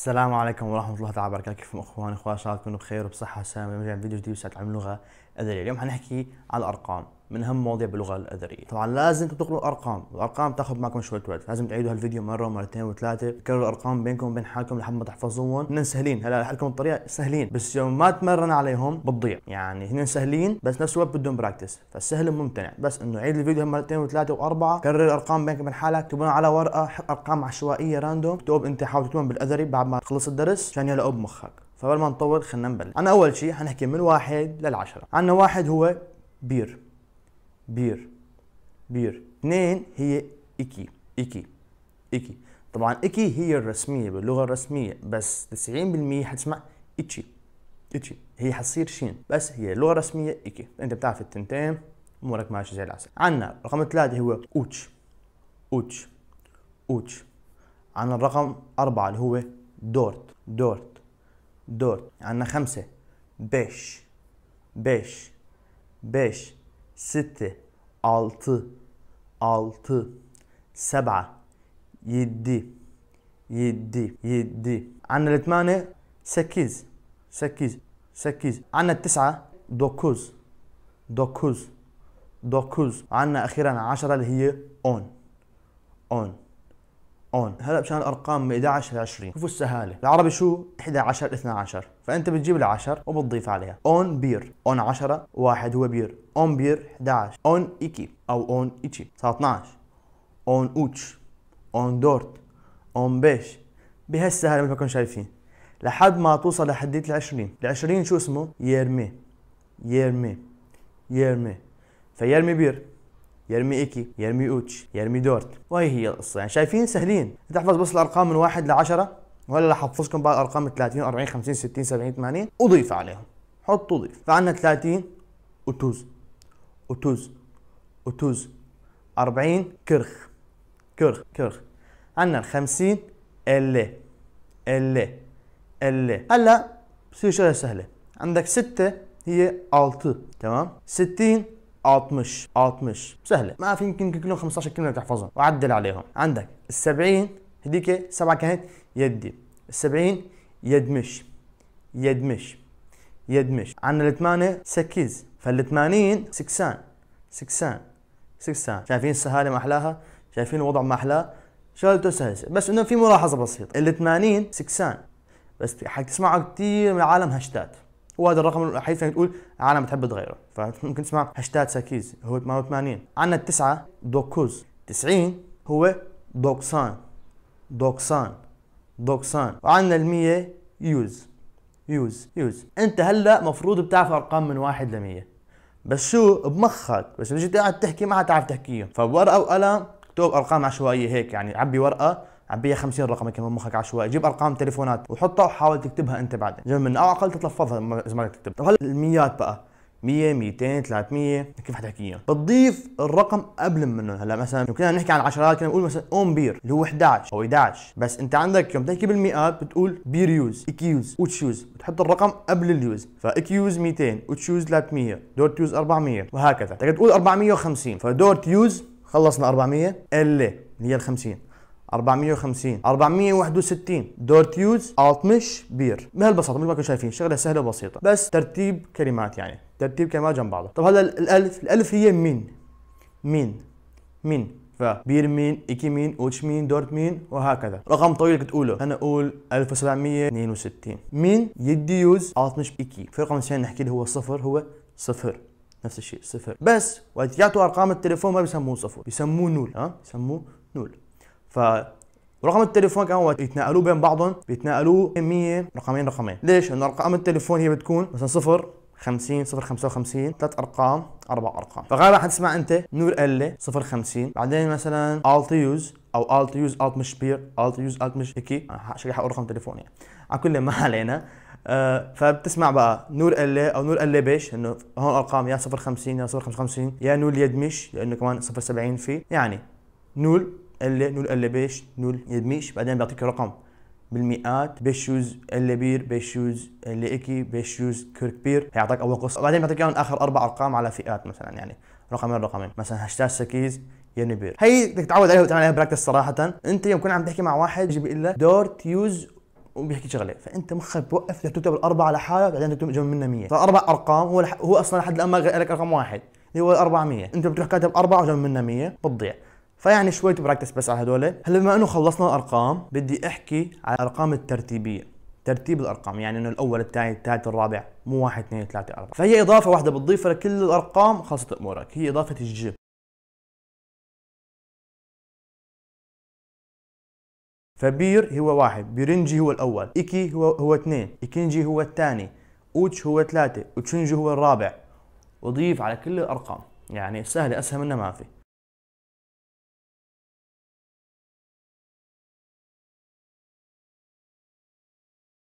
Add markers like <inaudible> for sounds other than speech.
السلام عليكم ورحمة الله تعالى وبركاته كيفكم اخواني اخوان ان شاء الله تكونوا بخير وبصحة وسلامة بنرجع فيديو جديد وساعة علم اللغه الاذريه اليوم حنحكي على الأرقام من أهم مواضيع باللغة الاذريه طبعا لازم تقروا الأرقام الأرقام تاخذ معكم شوية وقت لازم تعيدوا هالفيديو مرة ومرتين وثلاثة تكرروا الأرقام بينكم وبين حالكم لحد ما تحفظوهم هن سهلين هلا لحالكم الطريقة سهلين بس يوم ما تمرن عليهم بتضيع يعني هن سهلين بس نفس الوقت بدهم براكتس فالسهل ممتنع بس إنه عيد الفيديو مرتين وثلاثة وأربعة كرر الأرقام بينك وبين حالك تكتبون على ورقة حط أرقام عشوائية راندوم اكتب أنت حاول تكتبهم بالاذري بعد ما تخلص الدرس عشان يلقوا بمخك فقبل ما نطول خلينا نبلش عنا اول شيء حنحكي من واحد للعشرة عنا واحد هو بير بير بير اثنين هي ايكي ايكي ايكي طبعا ايكي هي الرسمية باللغة الرسمية بس 90% حتسمع ايتشي ايتشي هي حتصير شين بس هي لغة رسمية ايكي انت بتعرف التنتين امورك ماشي زي العسل عنا رقم ثلاثة هو اوتش اوتش اوتش عنا الرقم أربعة اللي هو دورت دورت دور عندنا خمسة بيش بيش بيش ستة altı altı سبعة yedi yedi yedi عندنا الثمانية سكيز سكيز سكيز عندنا التسعة دوكوز دوكوز دوكوز عندنا أخيرا عشرة اللي هي on on اون هلا مشان الارقام من 11 ل 20 شوفوا السهاله العربي شو 11 12 فانت بتجيب ال 10 وبتضيف عليها اون بير اون 10 واحد هو بير اون بير 11 اون ايكي او اون ايتشي 12 اون اوتش اون دورت اون بيش بهالسهاله مثل ما كنتم شايفين لحد ما توصل لحديت ال 20 ال 20 شو اسمه يرمي يرمي يرمي فيرمي بير يرمي ايكي يرمي اوتش يرمي دورت وهي هي القصه يعني شايفين سهلين تحفظ بس الارقام من 1 ل 10 ولا راح احفظكم بقى الارقام 30 40 50 60 70 80 اضيف عليهم حط اضيف فعندنا 30 اوتوز اوتوز اوتوز 40 كرخ كرخ كرخ عندنا ال 50 ال ال ال هلا بصير شغله سهله عندك 6 هي 6 تمام 60 60 60 سهله ما في يمكن كلهم 15 كلمه تحفظهم وعدل عليهم عندك ال 70 هذيك سبعه كانت يدي ال 70 يدمش يدمش يدمش عندنا الثمانية سكيز فالثمانين سكسان سكسان سكسان شايفين السهالة ما أحلاها شايفين الوضع ما أحلاه شغلته سهلة بس إنه في ملاحظة بسيطة الثمانين سكسان بس حتسمعوا كثير من العالم هاشتات هو هذا الرقم حيث تقول العالم بتحب تغيره فممكن <laughs> تسمع هاشتاج ساكيز هو 88 عندنا التسعه دوكوز 90 هو دوكسان دوكسان دوكسان وعندنا ال 100 يوز يوز يوز انت هلا مفروض بتعرف ارقام من واحد ل 100 بس شو بمخك بس لما تقعد تحكي ما حتعرف تحكيهم فبورقه وقلم اكتب ارقام عشوائيه هيك يعني عبي ورقه عم 50 رقم كمان مخك عشوائي جيب ارقام تليفونات وحطها وحاول تكتبها انت بعدين جيب من او على الاقل تتلفظها اذا ما تكتب طب هلا الميات بقى 100 200 300 كيف حتحكيها بتضيف الرقم قبل منه هلا مثلا كنا نحكي عن عشرات كنا نقول مثلا اون بير اللي هو 11 او 11 بس انت عندك يوم تحكي بالمئات بتقول بير يوز اكيوز وتشوز بتحط الرقم قبل اليوز فاكيوز 200 وتشوز 300 دورت يوز 400 وهكذا تقدر تقول 450 فدورت يوز خلصنا 400 اللي هي ال 50 450 461 دورتيوز التمش بير بهالبساطه مثل ما كنتم شايفين شغله سهله وبسيطه بس ترتيب كلمات يعني ترتيب كلمات جنب بعضها طب هلا الالف الالف هي مين مين مين فبير مين إيكي مين اوتش مين دورت مين وهكذا رقم طويل بتقوله انا اقول 1762 مين يدي يوز التمش إيكي في رقم ثاني نحكي اللي هو صفر هو صفر نفس الشيء صفر بس وقت يعطوا ارقام التليفون ما بيسموه صفر بيسموه نول ها بيسموه نول ف رقم التليفون كمان وقت يتناقلوه بين بعضهم بيتناقلوه 100 رقمين رقمين ليش لانه ارقام التليفون هي بتكون مثلا صفر 50 0 55 ثلاث ارقام اربع ارقام فغالبا حتسمع انت نور ال 0 50 بعدين مثلا الت يوز او الت يوز الت مش بير الت يوز الت مش هيك شكلي حقول رقم تليفون يعني على كل ما <laughs> علينا آه فبتسمع بقى نور ال او نور ال بيش انه هون ارقام يا 0 50 يا 0 55 يا نور يد مش لانه كمان 0 70 في يعني نول اللي نول اللي بيش نول يدميش بعدين بيعطيك رقم بالمئات بيشوز اللي بير بيشوز اللي اكي بيشوز بير هيعطيك اول قصه بعدين بيعطيك اياهم اخر اربع ارقام على فئات مثلا يعني رقمين رقمين مثلا هاشتاج سكيز يعني بير هي بدك تتعود عليها وتعمل عليها براكتس صراحه انت يوم كنت عم تحكي مع واحد يجي بيقول لك دور تيوز وبيحكي شغله فانت مخك بوقف بدك تكتب الاربعه لحالك بعدين تكتب جنب منها 100 فاربع ارقام هو هو اصلا لحد الان ما قال لك رقم واحد اللي هو 400 انت بتروح كاتب اربعه وجنب منها 100 بتضيع فيعني شوية براكتس بس على هدول هلا بما انه خلصنا الارقام بدي احكي على الارقام الترتيبية ترتيب الارقام يعني انه الاول الثاني الثالث الرابع مو واحد اثنين ثلاثة اربعة فهي اضافة واحدة بتضيفها لكل الارقام خلصت امورك هي اضافة الجيب فبير هو واحد بيرنجي هو الاول ايكي هو هو اثنين ايكينجي هو الثاني اوتش هو ثلاثة اوتشنجي هو الرابع وضيف على كل الارقام يعني سهلة اسهل منها ما في